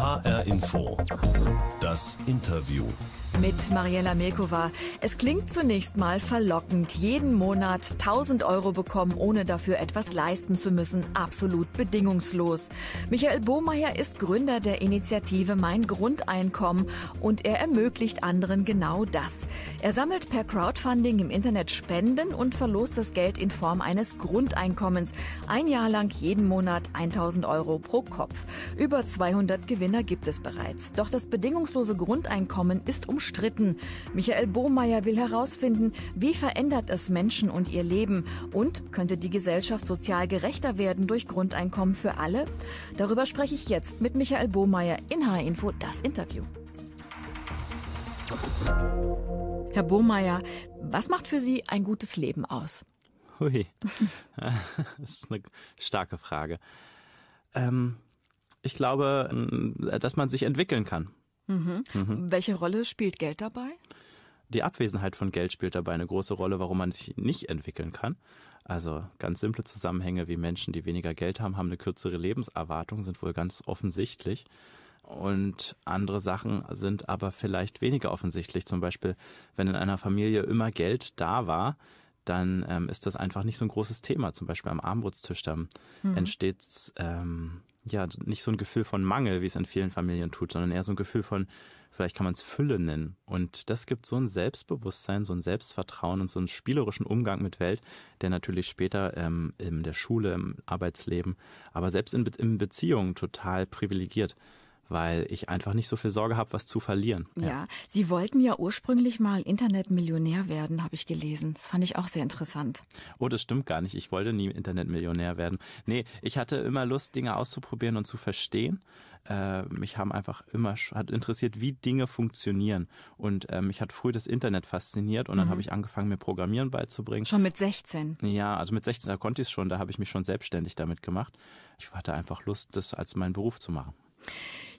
HR Info. Das Interview. Mit Mariella Melkova. Es klingt zunächst mal verlockend, jeden Monat 1000 Euro bekommen, ohne dafür etwas leisten zu müssen. Absolut bedingungslos. Michael Bohmeier ist Gründer der Initiative Mein Grundeinkommen und er ermöglicht anderen genau das. Er sammelt per Crowdfunding im Internet Spenden und verlost das Geld in Form eines Grundeinkommens. Ein Jahr lang jeden Monat 1000 Euro pro Kopf. Über 200 Gewinne Kölner gibt es bereits. Doch das bedingungslose Grundeinkommen ist umstritten. Michael Bohmeier will herausfinden, wie verändert es Menschen und ihr Leben und könnte die Gesellschaft sozial gerechter werden durch Grundeinkommen für alle? Darüber spreche ich jetzt mit Michael Bohmeier in H-Info, das Interview. Herr Bohmeier, was macht für Sie ein gutes Leben aus? Hui, das ist eine starke Frage. Ähm, ich glaube, ähm, dass man sich entwickeln kann. Mhm. Mhm. Welche Rolle spielt Geld dabei? Die Abwesenheit von Geld spielt dabei eine große Rolle, warum man sich nicht entwickeln kann. Also ganz simple Zusammenhänge wie Menschen, die weniger Geld haben, haben eine kürzere Lebenserwartung, sind wohl ganz offensichtlich. Und andere Sachen sind aber vielleicht weniger offensichtlich. Zum Beispiel, wenn in einer Familie immer Geld da war, dann ähm, ist das einfach nicht so ein großes Thema. Zum Beispiel am Armutstisch, dann mhm. entsteht ähm, ja, nicht so ein Gefühl von Mangel, wie es in vielen Familien tut, sondern eher so ein Gefühl von, vielleicht kann man es Fülle nennen. Und das gibt so ein Selbstbewusstsein, so ein Selbstvertrauen und so einen spielerischen Umgang mit Welt, der natürlich später ähm, in der Schule, im Arbeitsleben, aber selbst in, Be in Beziehungen total privilegiert weil ich einfach nicht so viel Sorge habe, was zu verlieren. Ja. ja. Sie wollten ja ursprünglich mal Internetmillionär werden, habe ich gelesen. Das fand ich auch sehr interessant. Oh, das stimmt gar nicht. Ich wollte nie Internetmillionär werden. Nee, ich hatte immer Lust, Dinge auszuprobieren und zu verstehen. Äh, mich haben einfach immer hat interessiert, wie Dinge funktionieren. Und äh, mich hat früh das Internet fasziniert und dann habe mhm. ich angefangen, mir Programmieren beizubringen. Schon mit 16? Ja, also mit 16, da konnte ich es schon, da habe ich mich schon selbstständig damit gemacht. Ich hatte einfach Lust, das als meinen Beruf zu machen.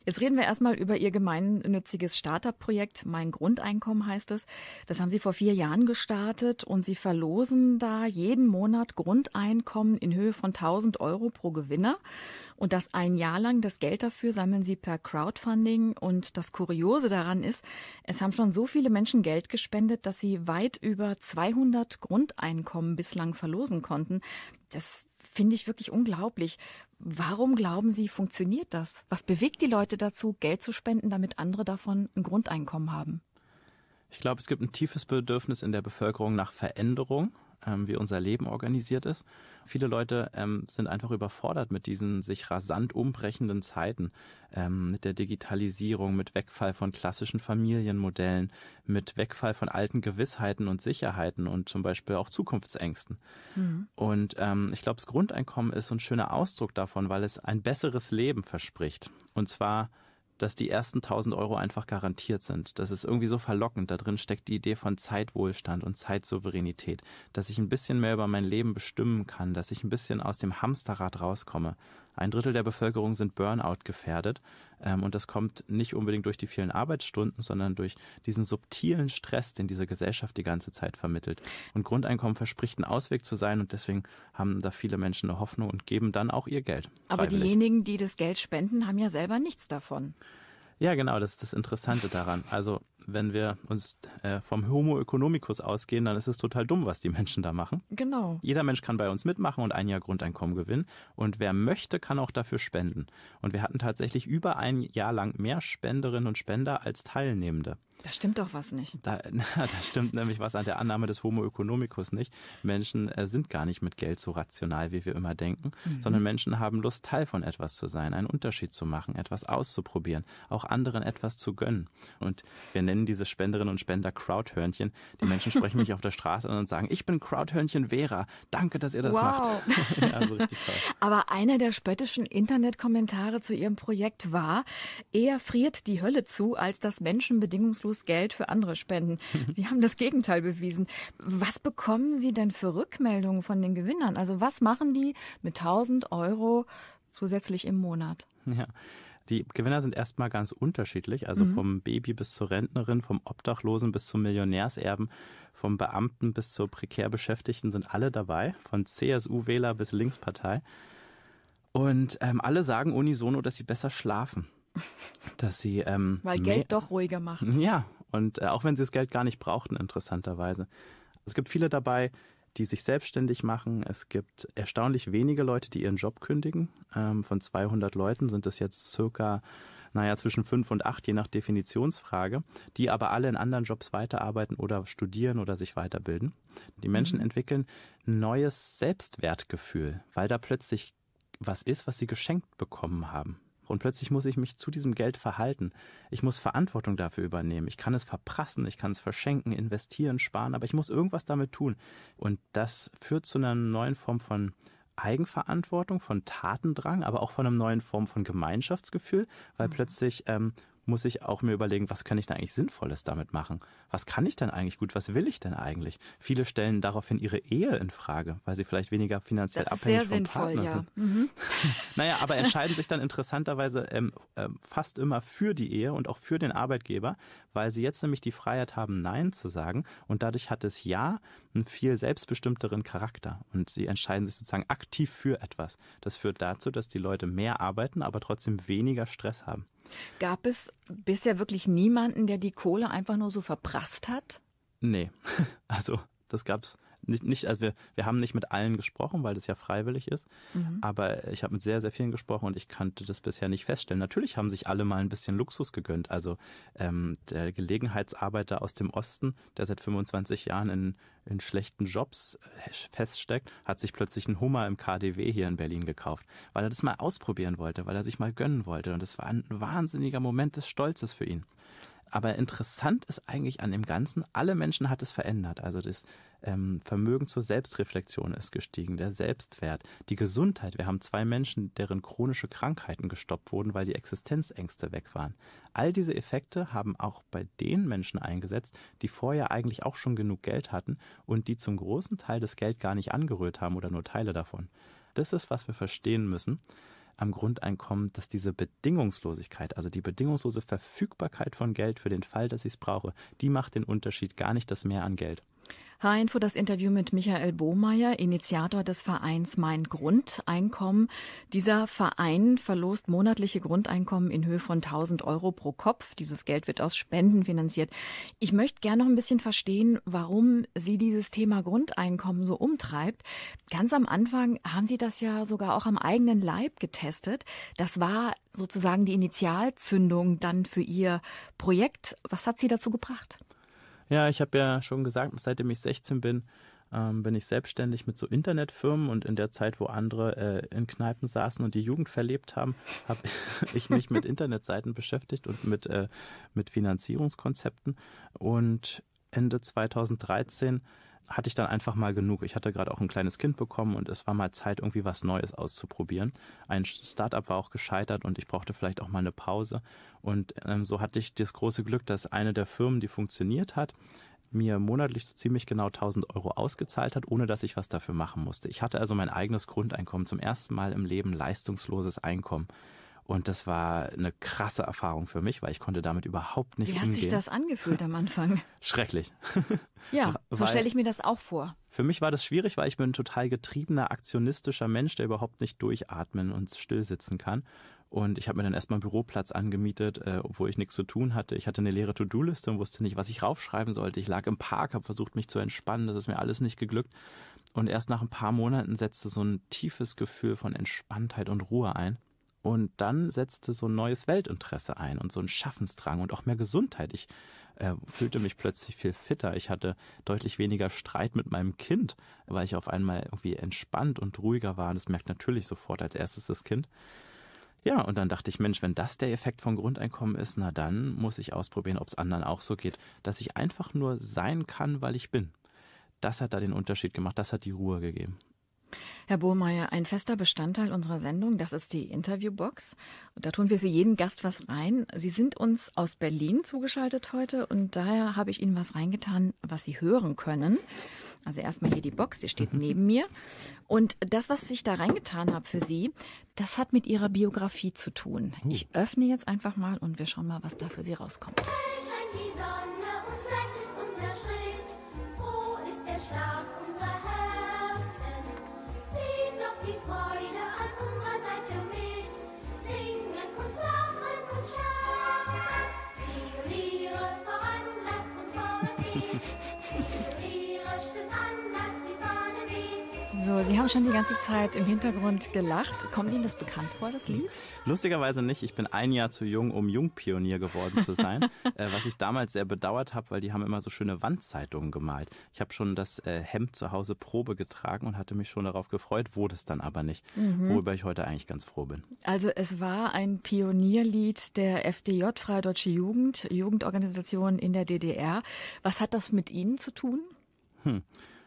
Jetzt reden wir erstmal über Ihr gemeinnütziges Startup-Projekt. Mein Grundeinkommen heißt es. Das haben Sie vor vier Jahren gestartet und Sie verlosen da jeden Monat Grundeinkommen in Höhe von 1000 Euro pro Gewinner. Und das ein Jahr lang. Das Geld dafür sammeln Sie per Crowdfunding. Und das Kuriose daran ist, es haben schon so viele Menschen Geld gespendet, dass Sie weit über 200 Grundeinkommen bislang verlosen konnten. Das finde ich wirklich unglaublich. Warum glauben Sie, funktioniert das? Was bewegt die Leute dazu, Geld zu spenden, damit andere davon ein Grundeinkommen haben? Ich glaube, es gibt ein tiefes Bedürfnis in der Bevölkerung nach Veränderung ähm, wie unser Leben organisiert ist. Viele Leute ähm, sind einfach überfordert mit diesen sich rasant umbrechenden Zeiten, ähm, mit der Digitalisierung, mit Wegfall von klassischen Familienmodellen, mit Wegfall von alten Gewissheiten und Sicherheiten und zum Beispiel auch Zukunftsängsten. Mhm. Und ähm, ich glaube, das Grundeinkommen ist so ein schöner Ausdruck davon, weil es ein besseres Leben verspricht. Und zwar dass die ersten 1000 Euro einfach garantiert sind. Das ist irgendwie so verlockend. Da drin steckt die Idee von Zeitwohlstand und Zeitsouveränität, dass ich ein bisschen mehr über mein Leben bestimmen kann, dass ich ein bisschen aus dem Hamsterrad rauskomme ein Drittel der Bevölkerung sind Burnout gefährdet. Ähm, und das kommt nicht unbedingt durch die vielen Arbeitsstunden, sondern durch diesen subtilen Stress, den diese Gesellschaft die ganze Zeit vermittelt. Und Grundeinkommen verspricht ein Ausweg zu sein und deswegen haben da viele Menschen eine Hoffnung und geben dann auch ihr Geld. Aber diejenigen, die das Geld spenden, haben ja selber nichts davon. Ja, genau, das ist das Interessante daran. Also wenn wir uns äh, vom Homo economicus ausgehen, dann ist es total dumm, was die Menschen da machen. Genau. Jeder Mensch kann bei uns mitmachen und ein Jahr Grundeinkommen gewinnen. Und wer möchte, kann auch dafür spenden. Und wir hatten tatsächlich über ein Jahr lang mehr Spenderinnen und Spender als Teilnehmende. Da stimmt doch was nicht. Da, na, da stimmt nämlich was an der Annahme des Homo economicus nicht. Menschen äh, sind gar nicht mit Geld so rational, wie wir immer denken, mhm. sondern Menschen haben Lust, Teil von etwas zu sein, einen Unterschied zu machen, etwas auszuprobieren, auch anderen etwas zu gönnen. Und wir nennen diese Spenderinnen und Spender Crowdhörnchen. Die Menschen sprechen mich auf der Straße an und sagen, ich bin Crowdhörnchen Vera. Danke, dass ihr das wow. macht. ja, also Aber einer der spöttischen Internetkommentare zu ihrem Projekt war, eher friert die Hölle zu, als dass Menschen bedingungslos Geld für andere spenden. Sie haben das Gegenteil bewiesen. Was bekommen Sie denn für Rückmeldungen von den Gewinnern? Also was machen die mit 1000 Euro zusätzlich im Monat? Ja. Die Gewinner sind erstmal ganz unterschiedlich, also mhm. vom Baby bis zur Rentnerin, vom Obdachlosen bis zum Millionärserben, vom Beamten bis zur prekär Beschäftigten sind alle dabei, von CSU-Wähler bis Linkspartei. Und ähm, alle sagen unisono, dass sie besser schlafen. Dass sie. Ähm, Weil Geld doch ruhiger macht. Ja, und äh, auch wenn sie das Geld gar nicht brauchten, interessanterweise. Es gibt viele dabei, die sich selbstständig machen. Es gibt erstaunlich wenige Leute, die ihren Job kündigen. Ähm, von 200 Leuten sind es jetzt circa, naja, zwischen fünf und acht, je nach Definitionsfrage, die aber alle in anderen Jobs weiterarbeiten oder studieren oder sich weiterbilden. Die Menschen mhm. entwickeln neues Selbstwertgefühl, weil da plötzlich was ist, was sie geschenkt bekommen haben und plötzlich muss ich mich zu diesem Geld verhalten. Ich muss Verantwortung dafür übernehmen. Ich kann es verprassen, ich kann es verschenken, investieren, sparen, aber ich muss irgendwas damit tun. Und das führt zu einer neuen Form von Eigenverantwortung, von Tatendrang, aber auch von einer neuen Form von Gemeinschaftsgefühl, weil mhm. plötzlich ähm, muss ich auch mir überlegen, was kann ich denn eigentlich Sinnvolles damit machen? Was kann ich denn eigentlich gut? Was will ich denn eigentlich? Viele stellen daraufhin ihre Ehe in Frage, weil sie vielleicht weniger finanziell das abhängig ist sehr vom sinnvoll, Partner ja. sind. Mhm. naja, aber entscheiden sich dann interessanterweise ähm, äh, fast immer für die Ehe und auch für den Arbeitgeber, weil sie jetzt nämlich die Freiheit haben, Nein zu sagen und dadurch hat es Ja einen viel selbstbestimmteren Charakter und sie entscheiden sich sozusagen aktiv für etwas. Das führt dazu, dass die Leute mehr arbeiten, aber trotzdem weniger Stress haben. Gab es bisher wirklich niemanden, der die Kohle einfach nur so verprasst hat? Nee, also das gab's nicht, nicht also wir, wir haben nicht mit allen gesprochen, weil das ja freiwillig ist, mhm. aber ich habe mit sehr, sehr vielen gesprochen und ich konnte das bisher nicht feststellen. Natürlich haben sich alle mal ein bisschen Luxus gegönnt. Also ähm, der Gelegenheitsarbeiter aus dem Osten, der seit 25 Jahren in, in schlechten Jobs äh, feststeckt, hat sich plötzlich einen Hummer im KDW hier in Berlin gekauft, weil er das mal ausprobieren wollte, weil er sich mal gönnen wollte. Und das war ein wahnsinniger Moment des Stolzes für ihn. Aber interessant ist eigentlich an dem Ganzen, alle Menschen hat es verändert. Also das ähm, Vermögen zur Selbstreflexion ist gestiegen, der Selbstwert, die Gesundheit. Wir haben zwei Menschen, deren chronische Krankheiten gestoppt wurden, weil die Existenzängste weg waren. All diese Effekte haben auch bei den Menschen eingesetzt, die vorher eigentlich auch schon genug Geld hatten und die zum großen Teil das Geld gar nicht angerührt haben oder nur Teile davon. Das ist, was wir verstehen müssen am Grundeinkommen, dass diese Bedingungslosigkeit, also die bedingungslose Verfügbarkeit von Geld für den Fall, dass ich es brauche, die macht den Unterschied gar nicht das Mehr an Geld. H-Info, das Interview mit Michael Bohmeier, Initiator des Vereins Mein Grundeinkommen. Dieser Verein verlost monatliche Grundeinkommen in Höhe von 1000 Euro pro Kopf. Dieses Geld wird aus Spenden finanziert. Ich möchte gerne noch ein bisschen verstehen, warum Sie dieses Thema Grundeinkommen so umtreibt. Ganz am Anfang haben Sie das ja sogar auch am eigenen Leib getestet. Das war sozusagen die Initialzündung dann für Ihr Projekt. Was hat Sie dazu gebracht? Ja, ich habe ja schon gesagt, seitdem ich 16 bin, ähm, bin ich selbstständig mit so Internetfirmen und in der Zeit, wo andere äh, in Kneipen saßen und die Jugend verlebt haben, habe ich mich mit Internetseiten beschäftigt und mit, äh, mit Finanzierungskonzepten. Und Ende 2013 hatte ich dann einfach mal genug. Ich hatte gerade auch ein kleines Kind bekommen und es war mal Zeit, irgendwie was Neues auszuprobieren. Ein Startup war auch gescheitert und ich brauchte vielleicht auch mal eine Pause. Und ähm, so hatte ich das große Glück, dass eine der Firmen, die funktioniert hat, mir monatlich so ziemlich genau 1000 Euro ausgezahlt hat, ohne dass ich was dafür machen musste. Ich hatte also mein eigenes Grundeinkommen, zum ersten Mal im Leben leistungsloses Einkommen. Und das war eine krasse Erfahrung für mich, weil ich konnte damit überhaupt nicht Wie umgehen. Wie hat sich das angefühlt am Anfang? Schrecklich. Ja, so stelle ich mir das auch vor. Für mich war das schwierig, weil ich bin ein total getriebener, aktionistischer Mensch, der überhaupt nicht durchatmen und stillsitzen kann. Und ich habe mir dann erstmal einen Büroplatz angemietet, äh, obwohl ich nichts zu tun hatte. Ich hatte eine leere To-Do-Liste und wusste nicht, was ich raufschreiben sollte. Ich lag im Park, habe versucht, mich zu entspannen. Das ist mir alles nicht geglückt. Und erst nach ein paar Monaten setzte so ein tiefes Gefühl von Entspanntheit und Ruhe ein. Und dann setzte so ein neues Weltinteresse ein und so ein Schaffensdrang und auch mehr Gesundheit. Ich äh, fühlte mich plötzlich viel fitter. Ich hatte deutlich weniger Streit mit meinem Kind, weil ich auf einmal irgendwie entspannt und ruhiger war. Und das merkt natürlich sofort als erstes das Kind. Ja, und dann dachte ich, Mensch, wenn das der Effekt von Grundeinkommen ist, na dann muss ich ausprobieren, ob es anderen auch so geht, dass ich einfach nur sein kann, weil ich bin. Das hat da den Unterschied gemacht, das hat die Ruhe gegeben. Herr Bohrmeier, ein fester Bestandteil unserer Sendung, das ist die Interviewbox. Und da tun wir für jeden Gast was rein. Sie sind uns aus Berlin zugeschaltet heute und daher habe ich Ihnen was reingetan, was Sie hören können. Also erstmal hier die Box, die steht neben mir. Und das, was ich da reingetan habe für Sie, das hat mit Ihrer Biografie zu tun. Oh. Ich öffne jetzt einfach mal und wir schauen mal, was da für Sie rauskommt. Scheint die Sonne und leicht ist unser Schritt. Froh ist der Stab Sie haben schon die ganze Zeit im Hintergrund gelacht. Kommt Ihnen das bekannt vor, das Lied? Lustigerweise nicht. Ich bin ein Jahr zu jung, um Jungpionier geworden zu sein, äh, was ich damals sehr bedauert habe, weil die haben immer so schöne Wandzeitungen gemalt. Ich habe schon das äh, Hemd zu Hause Probe getragen und hatte mich schon darauf gefreut, wurde es dann aber nicht, mhm. worüber ich heute eigentlich ganz froh bin. Also es war ein Pionierlied der FDJ, Freie Deutsche Jugend, Jugendorganisation in der DDR. Was hat das mit Ihnen zu tun? Hm.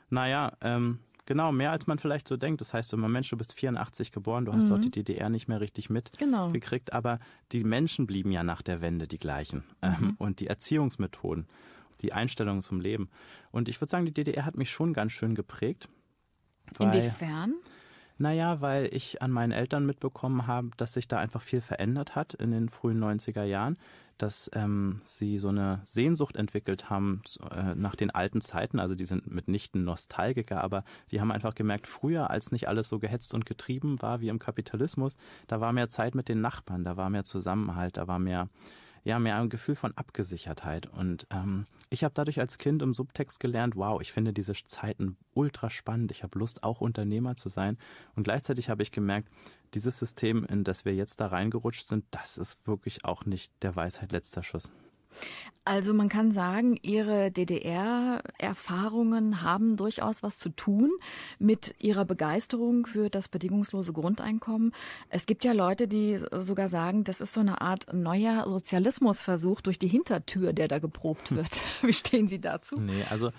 Naja, ähm, Genau, mehr als man vielleicht so denkt. Das heißt immer, Mensch, du bist 84 geboren, du hast mhm. auch die DDR nicht mehr richtig mitgekriegt, genau. aber die Menschen blieben ja nach der Wende die gleichen. Ähm, mhm. Und die Erziehungsmethoden, die Einstellung zum Leben. Und ich würde sagen, die DDR hat mich schon ganz schön geprägt. Inwiefern? Naja, weil ich an meinen Eltern mitbekommen habe, dass sich da einfach viel verändert hat in den frühen 90er Jahren, dass ähm, sie so eine Sehnsucht entwickelt haben äh, nach den alten Zeiten. Also die sind mitnichten Nostalgiker, aber die haben einfach gemerkt, früher, als nicht alles so gehetzt und getrieben war wie im Kapitalismus, da war mehr Zeit mit den Nachbarn, da war mehr Zusammenhalt, da war mehr ja mehr ein Gefühl von Abgesichertheit. Und ähm, ich habe dadurch als Kind im Subtext gelernt, wow, ich finde diese Zeiten ultra spannend. Ich habe Lust, auch Unternehmer zu sein. Und gleichzeitig habe ich gemerkt, dieses System, in das wir jetzt da reingerutscht sind, das ist wirklich auch nicht der Weisheit letzter Schuss. Also man kann sagen, Ihre DDR-Erfahrungen haben durchaus was zu tun mit Ihrer Begeisterung für das bedingungslose Grundeinkommen. Es gibt ja Leute, die sogar sagen, das ist so eine Art neuer Sozialismusversuch durch die Hintertür, der da geprobt wird. Wie stehen Sie dazu? Nee, also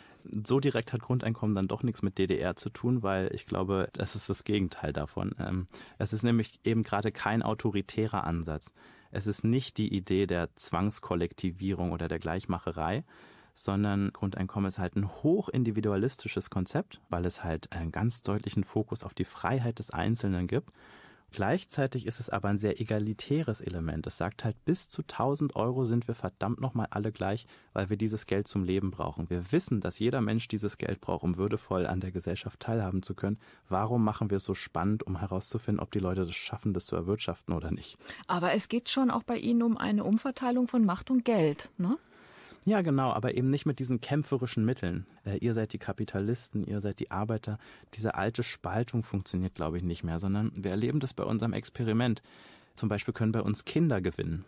so direkt hat Grundeinkommen dann doch nichts mit DDR zu tun, weil ich glaube, das ist das Gegenteil davon. Ähm, es ist nämlich eben gerade kein autoritärer Ansatz. Es ist nicht die Idee der Zwangskollektivierung oder der Gleichmacherei, sondern Grundeinkommen ist halt ein hochindividualistisches Konzept, weil es halt einen ganz deutlichen Fokus auf die Freiheit des Einzelnen gibt Gleichzeitig ist es aber ein sehr egalitäres Element. Es sagt halt, bis zu 1000 Euro sind wir verdammt nochmal alle gleich, weil wir dieses Geld zum Leben brauchen. Wir wissen, dass jeder Mensch dieses Geld braucht, um würdevoll an der Gesellschaft teilhaben zu können. Warum machen wir es so spannend, um herauszufinden, ob die Leute das schaffen, das zu erwirtschaften oder nicht? Aber es geht schon auch bei Ihnen um eine Umverteilung von Macht und Geld, ne? Ja, genau, aber eben nicht mit diesen kämpferischen Mitteln. Äh, ihr seid die Kapitalisten, ihr seid die Arbeiter. Diese alte Spaltung funktioniert, glaube ich, nicht mehr, sondern wir erleben das bei unserem Experiment. Zum Beispiel können bei uns Kinder gewinnen.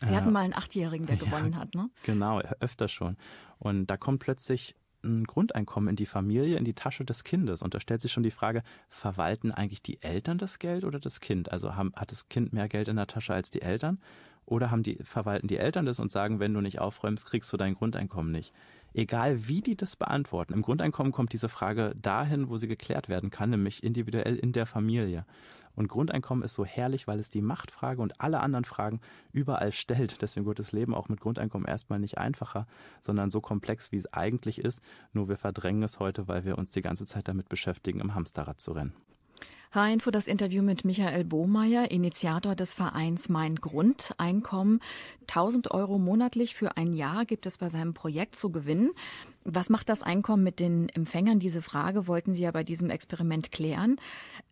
Sie hatten äh, mal einen Achtjährigen, der ja, gewonnen hat, ne? Genau, öfter schon. Und da kommt plötzlich ein Grundeinkommen in die Familie, in die Tasche des Kindes. Und da stellt sich schon die Frage, verwalten eigentlich die Eltern das Geld oder das Kind? Also haben, hat das Kind mehr Geld in der Tasche als die Eltern? Oder haben die, verwalten die Eltern das und sagen, wenn du nicht aufräumst, kriegst du dein Grundeinkommen nicht. Egal wie die das beantworten, im Grundeinkommen kommt diese Frage dahin, wo sie geklärt werden kann, nämlich individuell in der Familie. Und Grundeinkommen ist so herrlich, weil es die Machtfrage und alle anderen Fragen überall stellt. Deswegen wird das Leben auch mit Grundeinkommen erstmal nicht einfacher, sondern so komplex, wie es eigentlich ist. Nur wir verdrängen es heute, weil wir uns die ganze Zeit damit beschäftigen, im Hamsterrad zu rennen. H-Info das Interview mit Michael Bohmeier, Initiator des Vereins Mein Grundeinkommen. 1000 Euro monatlich für ein Jahr gibt es bei seinem Projekt zu gewinnen. Was macht das Einkommen mit den Empfängern? Diese Frage wollten Sie ja bei diesem Experiment klären.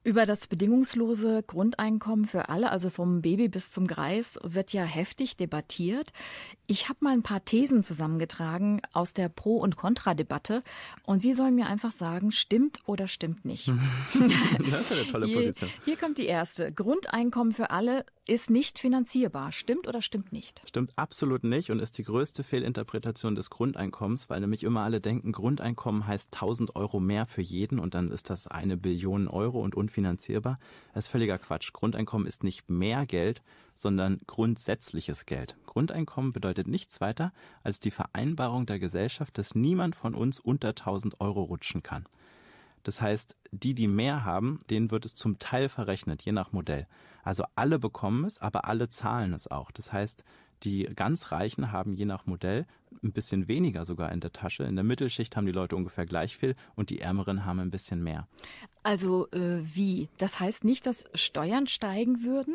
Über das bedingungslose Grundeinkommen für alle, also vom Baby bis zum Greis, wird ja heftig debattiert. Ich habe mal ein paar Thesen zusammengetragen aus der Pro- und Kontra-Debatte und Sie sollen mir einfach sagen, stimmt oder stimmt nicht. das ist eine tolle Position. Hier, hier kommt die erste. Grundeinkommen für alle ist nicht finanzierbar. Stimmt oder stimmt nicht? Stimmt absolut nicht und ist die größte Fehlinterpretation des Grundeinkommens, weil nämlich immer immer alle denken, Grundeinkommen heißt 1000 Euro mehr für jeden und dann ist das eine Billion Euro und unfinanzierbar. Das ist völliger Quatsch. Grundeinkommen ist nicht mehr Geld, sondern grundsätzliches Geld. Grundeinkommen bedeutet nichts weiter als die Vereinbarung der Gesellschaft, dass niemand von uns unter 1000 Euro rutschen kann. Das heißt, die, die mehr haben, denen wird es zum Teil verrechnet, je nach Modell. Also alle bekommen es, aber alle zahlen es auch. Das heißt, die ganz Reichen haben je nach Modell ein bisschen weniger sogar in der Tasche. In der Mittelschicht haben die Leute ungefähr gleich viel und die Ärmeren haben ein bisschen mehr. Also äh, wie? Das heißt nicht, dass Steuern steigen würden?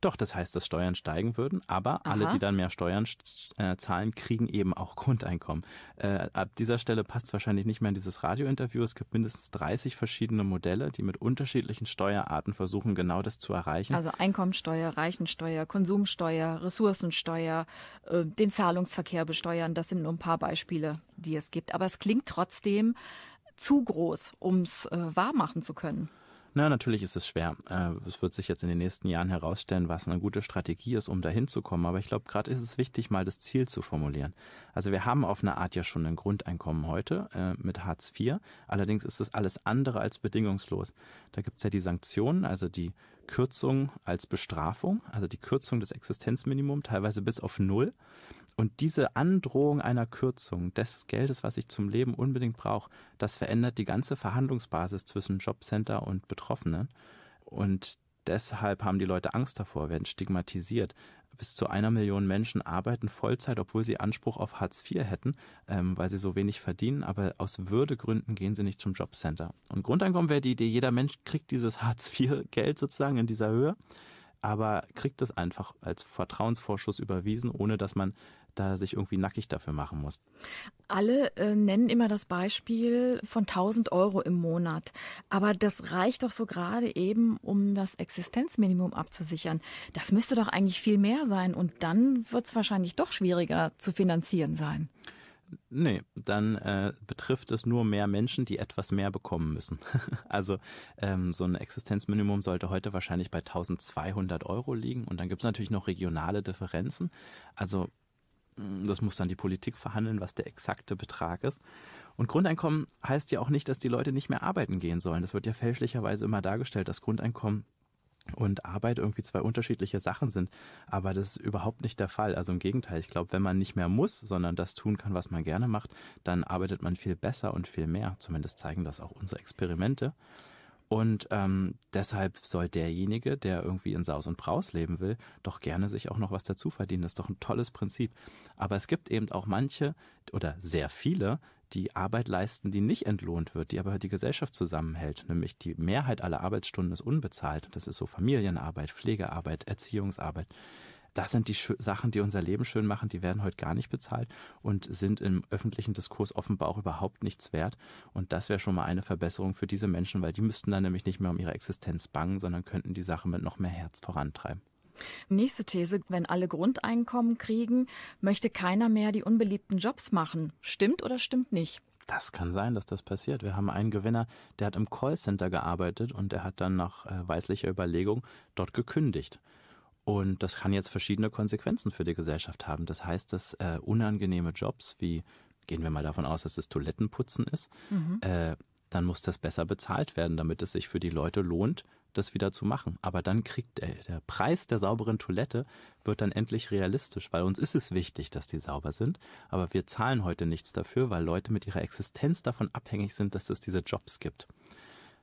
Doch, das heißt, dass Steuern steigen würden, aber alle, die dann mehr Steuern äh, zahlen, kriegen eben auch Grundeinkommen. Äh, ab dieser Stelle passt es wahrscheinlich nicht mehr in dieses Radiointerview. Es gibt mindestens 30 verschiedene Modelle, die mit unterschiedlichen Steuerarten versuchen, genau das zu erreichen. Also Einkommensteuer, Reichensteuer, Konsumsteuer, Ressourcensteuer, äh, den Zahlungsverkehr besteuern, das sind nur ein paar Beispiele, die es gibt. Aber es klingt trotzdem zu groß, ums äh, wahrmachen zu können. Na, natürlich ist es schwer. Äh, es wird sich jetzt in den nächsten Jahren herausstellen, was eine gute Strategie ist, um dahin zu kommen. Aber ich glaube, gerade ist es wichtig, mal das Ziel zu formulieren. Also wir haben auf eine Art ja schon ein Grundeinkommen heute äh, mit Hartz IV. Allerdings ist das alles andere als bedingungslos. Da gibt's ja die Sanktionen, also die Kürzung als Bestrafung, also die Kürzung des Existenzminimums, teilweise bis auf Null. Und diese Androhung einer Kürzung des Geldes, was ich zum Leben unbedingt brauche, das verändert die ganze Verhandlungsbasis zwischen Jobcenter und Betroffenen. Und deshalb haben die Leute Angst davor, werden stigmatisiert. Bis zu einer Million Menschen arbeiten Vollzeit, obwohl sie Anspruch auf Hartz IV hätten, ähm, weil sie so wenig verdienen, aber aus Würdegründen gehen sie nicht zum Jobcenter. Und Grundeinkommen wäre die Idee, jeder Mensch kriegt dieses Hartz IV-Geld sozusagen in dieser Höhe aber kriegt es einfach als Vertrauensvorschuss überwiesen, ohne dass man da sich irgendwie nackig dafür machen muss. Alle äh, nennen immer das Beispiel von 1000 Euro im Monat. Aber das reicht doch so gerade eben, um das Existenzminimum abzusichern. Das müsste doch eigentlich viel mehr sein. Und dann wird es wahrscheinlich doch schwieriger zu finanzieren sein. Nee, dann äh, betrifft es nur mehr Menschen, die etwas mehr bekommen müssen. also ähm, so ein Existenzminimum sollte heute wahrscheinlich bei 1200 Euro liegen und dann gibt es natürlich noch regionale Differenzen. Also Mm, das muss dann die Politik verhandeln, was der exakte Betrag ist. Und Grundeinkommen heißt ja auch nicht, dass die Leute nicht mehr arbeiten gehen sollen. Das wird ja fälschlicherweise immer dargestellt, dass Grundeinkommen und Arbeit irgendwie zwei unterschiedliche Sachen sind. Aber das ist überhaupt nicht der Fall. Also im Gegenteil, ich glaube, wenn man nicht mehr muss, sondern das tun kann, was man gerne macht, dann arbeitet man viel besser und viel mehr. Zumindest zeigen das auch unsere Experimente. Und ähm, deshalb soll derjenige, der irgendwie in Saus und Braus leben will, doch gerne sich auch noch was dazu verdienen. Das ist doch ein tolles Prinzip. Aber es gibt eben auch manche oder sehr viele, die Arbeit leisten, die nicht entlohnt wird, die aber die Gesellschaft zusammenhält. Nämlich die Mehrheit aller Arbeitsstunden ist unbezahlt. Das ist so Familienarbeit, Pflegearbeit, Erziehungsarbeit. Das sind die Sachen, die unser Leben schön machen, die werden heute gar nicht bezahlt und sind im öffentlichen Diskurs offenbar auch überhaupt nichts wert. Und das wäre schon mal eine Verbesserung für diese Menschen, weil die müssten dann nämlich nicht mehr um ihre Existenz bangen, sondern könnten die Sache mit noch mehr Herz vorantreiben. Nächste These, wenn alle Grundeinkommen kriegen, möchte keiner mehr die unbeliebten Jobs machen. Stimmt oder stimmt nicht? Das kann sein, dass das passiert. Wir haben einen Gewinner, der hat im Callcenter gearbeitet und der hat dann nach äh, weislicher Überlegung dort gekündigt. Und das kann jetzt verschiedene Konsequenzen für die Gesellschaft haben. Das heißt, dass äh, unangenehme Jobs wie, gehen wir mal davon aus, dass es das Toilettenputzen ist, mhm. äh, dann muss das besser bezahlt werden, damit es sich für die Leute lohnt, das wieder zu machen. Aber dann kriegt der, äh, der Preis der sauberen Toilette wird dann endlich realistisch, weil uns ist es wichtig, dass die sauber sind. Aber wir zahlen heute nichts dafür, weil Leute mit ihrer Existenz davon abhängig sind, dass es diese Jobs gibt.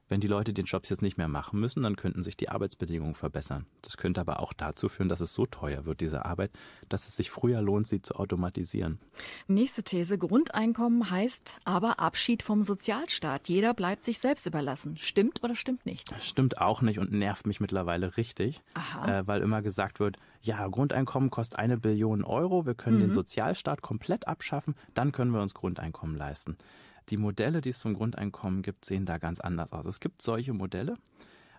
Wenn die Leute den Jobs jetzt nicht mehr machen müssen, dann könnten sich die Arbeitsbedingungen verbessern. Das könnte aber auch dazu führen, dass es so teuer wird, diese Arbeit, dass es sich früher lohnt, sie zu automatisieren. Nächste These. Grundeinkommen heißt aber Abschied vom Sozialstaat. Jeder bleibt sich selbst überlassen. Stimmt oder stimmt nicht? Stimmt auch nicht und nervt mich mittlerweile richtig, äh, weil immer gesagt wird, ja, Grundeinkommen kostet eine Billion Euro, wir können mhm. den Sozialstaat komplett abschaffen, dann können wir uns Grundeinkommen leisten. Die Modelle, die es zum Grundeinkommen gibt, sehen da ganz anders aus. Es gibt solche Modelle,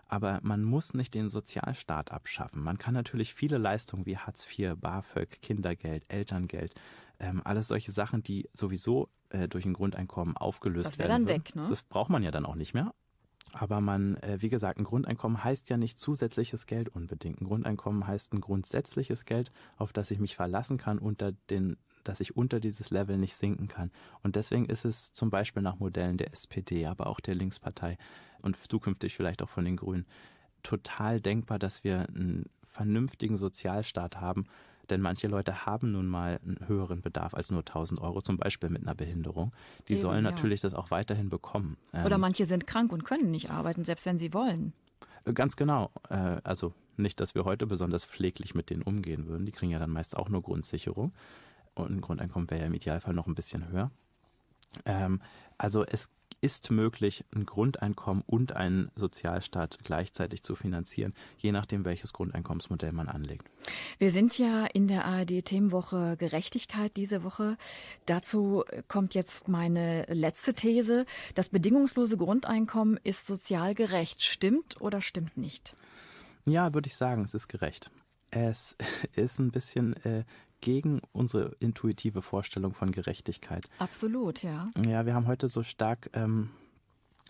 aber man muss nicht den Sozialstaat abschaffen. Man kann natürlich viele Leistungen wie Hartz IV, BAföG, Kindergeld, Elterngeld, ähm, alles solche Sachen, die sowieso äh, durch ein Grundeinkommen aufgelöst das werden. Das wäre dann weg, ne? Das braucht man ja dann auch nicht mehr. Aber man, äh, wie gesagt, ein Grundeinkommen heißt ja nicht zusätzliches Geld unbedingt. Ein Grundeinkommen heißt ein grundsätzliches Geld, auf das ich mich verlassen kann unter den dass ich unter dieses Level nicht sinken kann. Und deswegen ist es zum Beispiel nach Modellen der SPD, aber auch der Linkspartei und zukünftig vielleicht auch von den Grünen total denkbar, dass wir einen vernünftigen Sozialstaat haben, denn manche Leute haben nun mal einen höheren Bedarf als nur 1000 Euro, zum Beispiel mit einer Behinderung. Die Eben, sollen natürlich ja. das auch weiterhin bekommen. Oder ähm, manche sind krank und können nicht arbeiten, selbst wenn sie wollen. Äh, ganz genau. Äh, also nicht, dass wir heute besonders pfleglich mit denen umgehen würden. Die kriegen ja dann meist auch nur Grundsicherung und ein Grundeinkommen wäre ja im Idealfall noch ein bisschen höher. Ähm, also es ist möglich, ein Grundeinkommen und einen Sozialstaat gleichzeitig zu finanzieren, je nachdem, welches Grundeinkommensmodell man anlegt. Wir sind ja in der ARD-Themenwoche Gerechtigkeit diese Woche. Dazu kommt jetzt meine letzte These. Das bedingungslose Grundeinkommen ist sozial gerecht. Stimmt oder stimmt nicht? Ja, würde ich sagen, es ist gerecht. Es ist ein bisschen äh, gegen unsere intuitive Vorstellung von Gerechtigkeit. Absolut, ja. Ja, wir haben heute so stark ähm,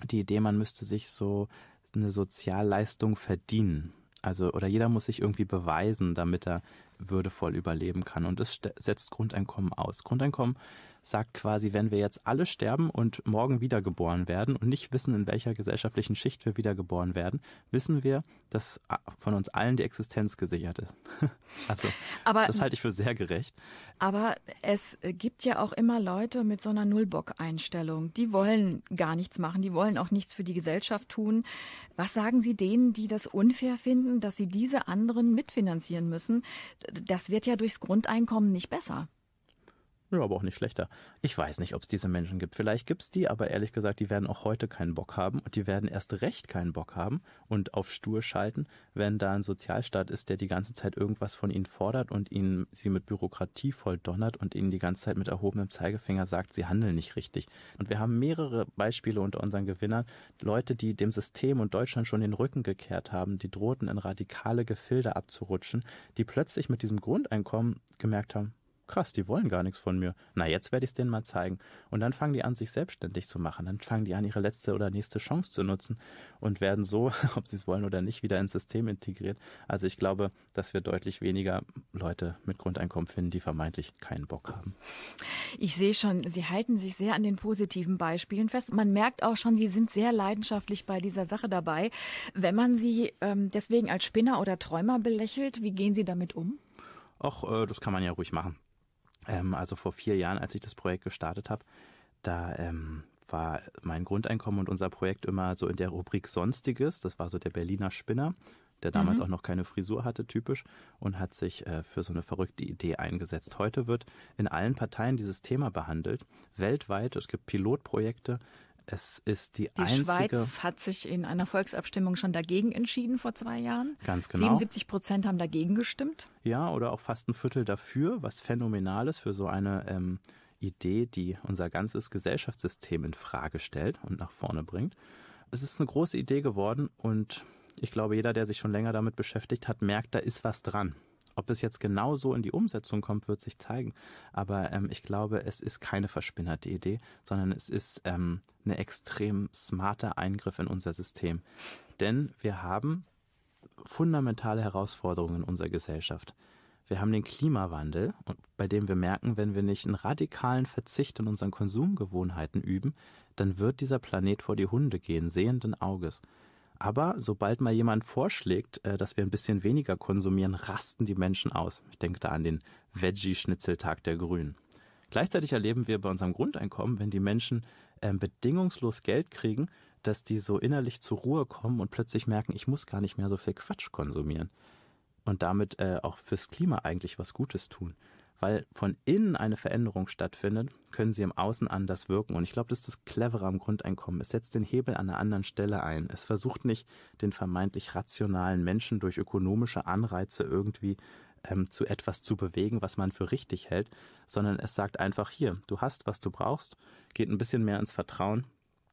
die Idee, man müsste sich so eine Sozialleistung verdienen. Also, oder jeder muss sich irgendwie beweisen, damit er würdevoll überleben kann. Und das setzt Grundeinkommen aus. Grundeinkommen sagt quasi, wenn wir jetzt alle sterben und morgen wiedergeboren werden und nicht wissen, in welcher gesellschaftlichen Schicht wir wiedergeboren werden, wissen wir, dass ah, von uns allen die Existenz gesichert ist. also aber, das halte ich für sehr gerecht. Aber es gibt ja auch immer Leute mit so einer Nullbock-Einstellung. Die wollen gar nichts machen, die wollen auch nichts für die Gesellschaft tun. Was sagen Sie denen, die das unfair finden, dass sie diese anderen mitfinanzieren müssen? das wird ja durchs Grundeinkommen nicht besser. Ja, aber auch nicht schlechter. Ich weiß nicht, ob es diese Menschen gibt. Vielleicht gibt es die, aber ehrlich gesagt, die werden auch heute keinen Bock haben und die werden erst recht keinen Bock haben und auf Stur schalten, wenn da ein Sozialstaat ist, der die ganze Zeit irgendwas von ihnen fordert und ihnen sie mit Bürokratie voll donnert und ihnen die ganze Zeit mit erhobenem Zeigefinger sagt, sie handeln nicht richtig. Und wir haben mehrere Beispiele unter unseren Gewinnern. Leute, die dem System und Deutschland schon den Rücken gekehrt haben, die drohten in radikale Gefilde abzurutschen, die plötzlich mit diesem Grundeinkommen gemerkt haben, krass, die wollen gar nichts von mir. Na, jetzt werde ich es denen mal zeigen. Und dann fangen die an, sich selbstständig zu machen. Dann fangen die an, ihre letzte oder nächste Chance zu nutzen und werden so, ob sie es wollen oder nicht, wieder ins System integriert. Also ich glaube, dass wir deutlich weniger Leute mit Grundeinkommen finden, die vermeintlich keinen Bock haben. Ich sehe schon, Sie halten sich sehr an den positiven Beispielen fest. Man merkt auch schon, Sie sind sehr leidenschaftlich bei dieser Sache dabei. Wenn man Sie ähm, deswegen als Spinner oder Träumer belächelt, wie gehen Sie damit um? Ach, äh, das kann man ja ruhig machen. Ähm, also vor vier Jahren, als ich das Projekt gestartet habe, da ähm, war mein Grundeinkommen und unser Projekt immer so in der Rubrik Sonstiges. Das war so der Berliner Spinner, der damals mhm. auch noch keine Frisur hatte, typisch, und hat sich äh, für so eine verrückte Idee eingesetzt. Heute wird in allen Parteien dieses Thema behandelt. Weltweit, es gibt Pilotprojekte, es ist die, die einzige. Die Schweiz hat sich in einer Volksabstimmung schon dagegen entschieden vor zwei Jahren. Ganz genau. 77 Prozent haben dagegen gestimmt. Ja, oder auch fast ein Viertel dafür, was phänomenal ist für so eine ähm, Idee, die unser ganzes Gesellschaftssystem in Frage stellt und nach vorne bringt. Es ist eine große Idee geworden und ich glaube, jeder, der sich schon länger damit beschäftigt hat, merkt, da ist was dran. Ob es jetzt genau so in die Umsetzung kommt, wird sich zeigen. Aber ähm, ich glaube, es ist keine verspinnerte Idee, sondern es ist ähm, eine extrem smarter Eingriff in unser System. Denn wir haben fundamentale Herausforderungen in unserer Gesellschaft. Wir haben den Klimawandel, bei dem wir merken, wenn wir nicht einen radikalen Verzicht in unseren Konsumgewohnheiten üben, dann wird dieser Planet vor die Hunde gehen, sehenden Auges. Aber sobald mal jemand vorschlägt, äh, dass wir ein bisschen weniger konsumieren, rasten die Menschen aus. Ich denke da an den Veggie-Schnitzeltag der Grünen. Gleichzeitig erleben wir bei unserem Grundeinkommen, wenn die Menschen ähm, bedingungslos Geld kriegen, dass die so innerlich zur Ruhe kommen und plötzlich merken, ich muss gar nicht mehr so viel Quatsch konsumieren. Und damit äh, auch fürs Klima eigentlich was Gutes tun weil von innen eine Veränderung stattfindet, können sie im Außen anders wirken. Und ich glaube, das ist das Clevere am Grundeinkommen. Es setzt den Hebel an einer anderen Stelle ein. Es versucht nicht, den vermeintlich rationalen Menschen durch ökonomische Anreize irgendwie ähm, zu etwas zu bewegen, was man für richtig hält, sondern es sagt einfach hier, du hast, was du brauchst, geht ein bisschen mehr ins Vertrauen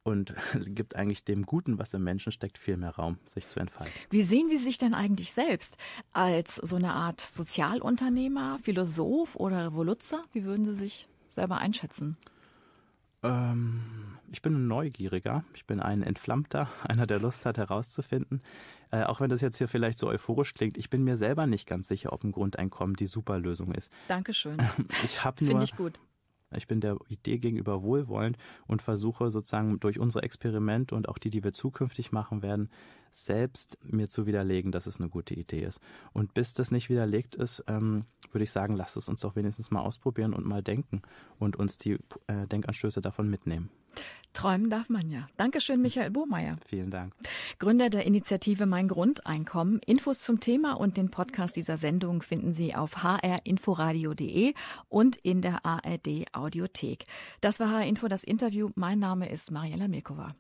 und gibt eigentlich dem Guten, was im Menschen steckt, viel mehr Raum, sich zu entfalten. Wie sehen Sie sich denn eigentlich selbst als so eine Art Sozialunternehmer, Philosoph oder Revoluzer? Wie würden Sie sich selber einschätzen? Ähm, ich bin ein Neugieriger, ich bin ein Entflammter, einer, der Lust hat herauszufinden. Äh, auch wenn das jetzt hier vielleicht so euphorisch klingt, ich bin mir selber nicht ganz sicher, ob ein Grundeinkommen die super Lösung ist. Dankeschön. Ähm, Finde Ich gut. Ich bin der Idee gegenüber wohlwollend und versuche sozusagen durch unsere Experimente und auch die, die wir zukünftig machen werden, selbst mir zu widerlegen, dass es eine gute Idee ist. Und bis das nicht widerlegt ist, ähm, würde ich sagen, lasst es uns doch wenigstens mal ausprobieren und mal denken und uns die äh, Denkanstöße davon mitnehmen. Träumen darf man ja. Dankeschön, Michael Bohmeier. Vielen Dank. Gründer der Initiative Mein Grundeinkommen. Infos zum Thema und den Podcast dieser Sendung finden Sie auf hrinforadio.de und in der ARD Audiothek. Das war HR Info, das Interview. Mein Name ist Mariella Milkova.